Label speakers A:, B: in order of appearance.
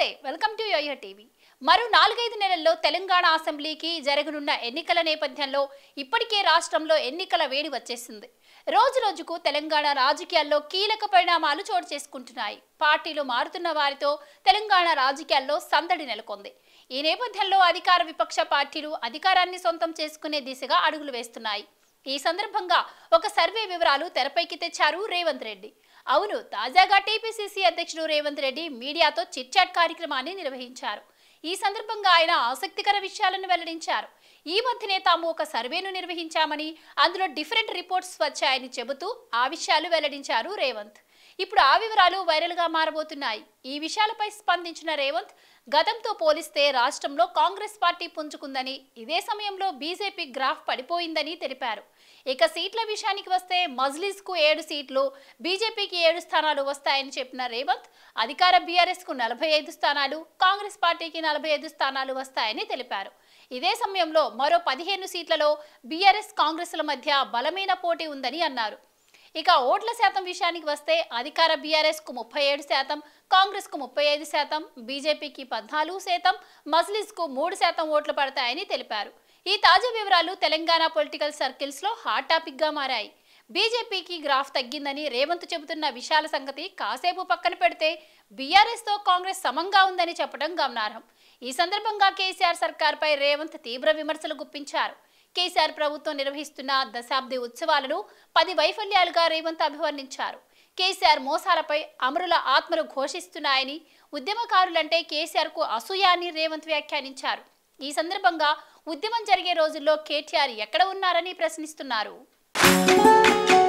A: నమస్తే welcome to yo-yo TV మరో నాలుగైదు నెలల్లో తెలంగాణ అసెంబ్లీకి జరగనున్న ఎన్నికల నేపథ్యంలో ఇప్పటికే రాష్ట్రంలో ఎన్నికల వేడి వచ్చేసింది రోజు రోజుకు తెలంగాణ రాజకీయాల్లో కీలక పరిణామాలు చోటు చేసుకుంటున్నాయి పార్టీలు మారుతున్న వారితో తెలంగాణ రాజకీయాల్లో సందడి నెలకొంది ఈ నేపథ్యంలో అధికార విపక్ష పార్టీలు అధికారాన్ని సొంతం చేసుకునే దిశగా అడుగులు వేస్తున్నాయి ఈ సందర్భంగా ఒక సర్వే వివరాలు తెరపైకి తెచ్చారు రేవంత్ రెడ్డి అవును తాజాగా టీపీసీసీ అధ్యక్షుడు రేవంత్ రెడ్డి మీడియాతో చిట్చాట్ కార్యక్రమాన్ని నిర్వహించారు ఈ సందర్భంగా ఆయన ఆసక్తికర విషయాలను వెల్లడించారు ఈ మధ్యనే తాము ఒక సర్వేను నిర్వహించామని అందులో డిఫరెంట్ రిపోర్ట్స్ వచ్చాయని చెబుతూ ఆ విషయాలు వెల్లడించారు రేవంత్ ఇప్పుడు ఆ వివరాలు వైరల్గా మారబోతున్నాయి ఈ విషయాలపై స్పందించిన రేవంత్ గతంతో పోలిస్తే రాష్ట్రంలో కాంగ్రెస్ పార్టీ పుంజుకుందని ఇదే సమయంలో బీజేపీ గ్రాఫ్ పడిపోయిందని తెలిపారు ఇక సీట్ల విషయానికి వస్తే మజ్లిస్కు ఏడు సీట్లు బీజేపీకి ఏడు స్థానాలు వస్తాయని చెప్పిన రేవంత్ అధికార బీఆర్ఎస్కు నలభై ఐదు స్థానాలు కాంగ్రెస్ పార్టీకి నలభై ఐదు స్థానాలు వస్తాయని తెలిపారు ఇదే సమయంలో మరో పదిహేను సీట్లలో బీఆర్ఎస్ కాంగ్రెస్ల మధ్య బలమైన పోటీ ఉందని అన్నారు ఇక ఓట్ల శాతం విషయానికి వస్తే అధికార బీఆర్ఎస్కు ముప్పై ఏడు శాతం కాంగ్రెస్కు ముప్పై ఐదు శాతం బీజేపీకి పద్నాలుగు శాతం మజ్లిస్కు మూడు శాతం ఓట్లు పడతాయని తెలిపారు ఈ తాజా వివరాలు తెలంగాణ పొలిటికల్ సర్కిల్స్లో హాట్ టాపిక్గా మారాయి బీజేపీకి గ్రాఫ్ తగ్గిందని రేవంత్ చెబుతున్న విషయాల సంగతి కాసేపు పక్కన పెడితే బీఆర్ఎస్తో కాంగ్రెస్ సమంగా ఉందని చెప్పడం గమనార్హం ఈ సందర్భంగా కేసీఆర్ సర్కార్పై రేవంత్ తీవ్ర విమర్శలు గుప్పించారు కేసీఆర్ ప్రభుత్వం నిర్వహిస్తున్న దశాబ్ది ఉత్సవాలను పది వైఫల్యాలుగా రేవంత్ అభివర్ణించారు కేసీఆర్ మోసాలపై అమరుల ఆత్మలు ఘోషిస్తున్నాయని ఉద్యమకారులంటే కేసీఆర్కు అసూయ అని రేవంత్ వ్యాఖ్యానించారు ఈ సందర్భంగా ఉద్యమం జరిగే రోజుల్లో కేటీఆర్ ఎక్కడ ఉన్నారని ప్రశ్నిస్తున్నారు